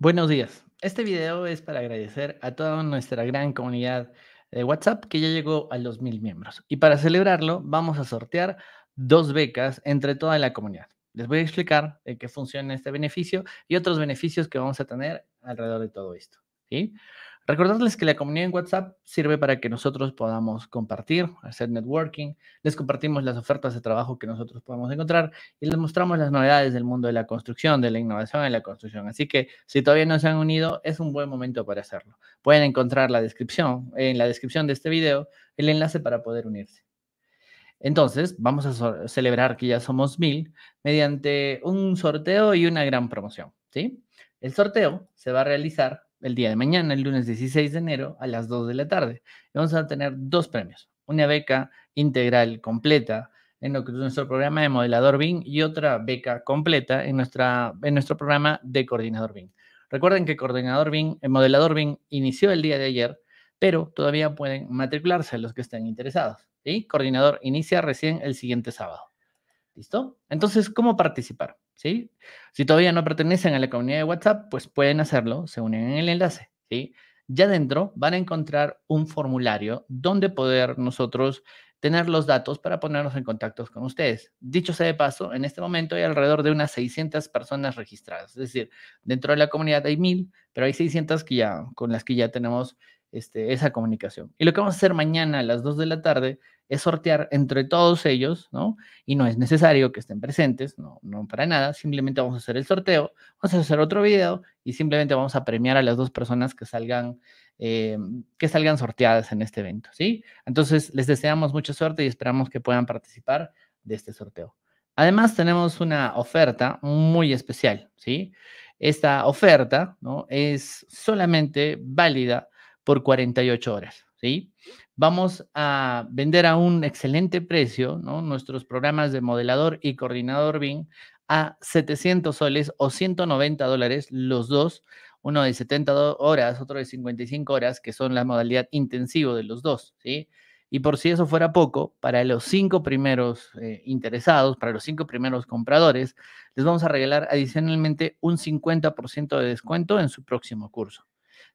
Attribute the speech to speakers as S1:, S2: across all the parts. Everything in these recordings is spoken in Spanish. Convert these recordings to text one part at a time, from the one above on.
S1: Buenos días. Este video es para agradecer a toda nuestra gran comunidad de WhatsApp que ya llegó a los mil miembros. Y para celebrarlo, vamos a sortear dos becas entre toda la comunidad. Les voy a explicar de qué funciona este beneficio y otros beneficios que vamos a tener alrededor de todo esto. Recordarles que la comunidad en WhatsApp sirve para que nosotros podamos compartir, hacer networking, les compartimos las ofertas de trabajo que nosotros podemos encontrar y les mostramos las novedades del mundo de la construcción, de la innovación en la construcción. Así que si todavía no se han unido, es un buen momento para hacerlo. Pueden encontrar la descripción, en la descripción de este video, el enlace para poder unirse. Entonces, vamos a celebrar que ya somos mil mediante un sorteo y una gran promoción, ¿sí? El sorteo se va a realizar el día de mañana, el lunes 16 de enero, a las 2 de la tarde. Y vamos a tener dos premios, una beca integral completa en lo que es nuestro programa de modelador BIM y otra beca completa en, nuestra, en nuestro programa de coordinador BIM. Recuerden que coordinador el eh, modelador BIM inició el día de ayer, pero todavía pueden matricularse los que estén interesados. ¿sí? Coordinador inicia recién el siguiente sábado. ¿Listo? Entonces, ¿cómo participar? Si todavía no pertenecen a la comunidad de WhatsApp, pues pueden hacerlo, se unen en el enlace, Ya dentro van a encontrar un formulario donde poder nosotros tener los datos para ponernos en contacto con ustedes. Dicho sea de paso, en este momento hay alrededor de unas 600 personas registradas, es decir, dentro de la comunidad hay mil, pero hay 600 que ya, con las que ya tenemos este, esa comunicación. Y lo que vamos a hacer mañana a las 2 de la tarde es sortear entre todos ellos, ¿no? Y no es necesario que estén presentes, no, no para nada, simplemente vamos a hacer el sorteo, vamos a hacer otro video y simplemente vamos a premiar a las dos personas que salgan, eh, que salgan sorteadas en este evento, ¿sí? Entonces, les deseamos mucha suerte y esperamos que puedan participar de este sorteo. Además, tenemos una oferta muy especial, ¿sí? Esta oferta, ¿no? Es solamente válida por 48 horas. ¿sí? Vamos a vender a un excelente precio ¿no? nuestros programas de modelador y coordinador BIM a 700 soles o 190 dólares los dos, uno de 70 horas, otro de 55 horas, que son la modalidad intensivo de los dos. ¿sí? Y por si eso fuera poco, para los cinco primeros eh, interesados, para los cinco primeros compradores, les vamos a regalar adicionalmente un 50% de descuento en su próximo curso.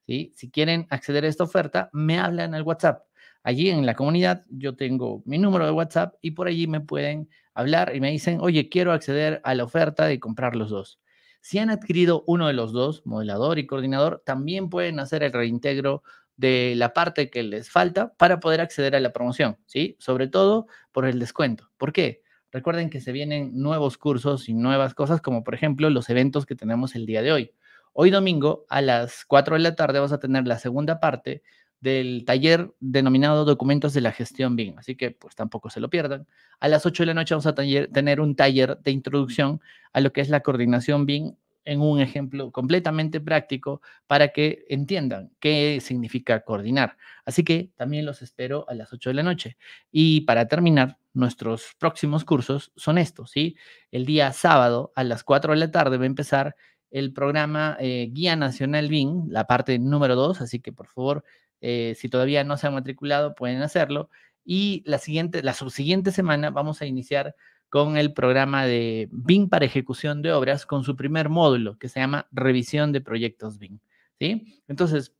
S1: Si quieren acceder a esta oferta, me hablan al WhatsApp. Allí en la comunidad yo tengo mi número de WhatsApp y por allí me pueden hablar y me dicen, oye, quiero acceder a la oferta de comprar los dos. Si han adquirido uno de los dos, modelador y coordinador, también pueden hacer el reintegro de la parte que les falta para poder acceder a la promoción, ¿sí? Sobre todo por el descuento. ¿Por qué? Recuerden que se vienen nuevos cursos y nuevas cosas, como por ejemplo los eventos que tenemos el día de hoy. Hoy domingo a las 4 de la tarde vas a tener la segunda parte del taller denominado Documentos de la Gestión BIM, así que pues tampoco se lo pierdan. A las 8 de la noche vamos a tener un taller de introducción a lo que es la coordinación BIM en un ejemplo completamente práctico para que entiendan qué significa coordinar. Así que también los espero a las 8 de la noche. Y para terminar, nuestros próximos cursos son estos, ¿sí? El día sábado a las 4 de la tarde va a empezar el programa eh, Guía Nacional BIN, la parte número 2, así que por favor, eh, si todavía no se han matriculado, pueden hacerlo. Y la, siguiente, la subsiguiente semana vamos a iniciar con el programa de BIM para ejecución de obras con su primer módulo que se llama Revisión de Proyectos BIM. ¿sí? Entonces,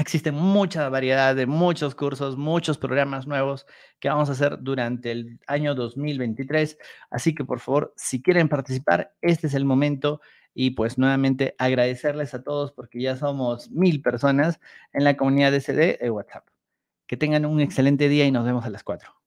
S1: existe mucha variedad de muchos cursos, muchos programas nuevos que vamos a hacer durante el año 2023. Así que por favor, si quieren participar, este es el momento. Y pues nuevamente agradecerles a todos porque ya somos mil personas en la comunidad de CD de WhatsApp. Que tengan un excelente día y nos vemos a las 4.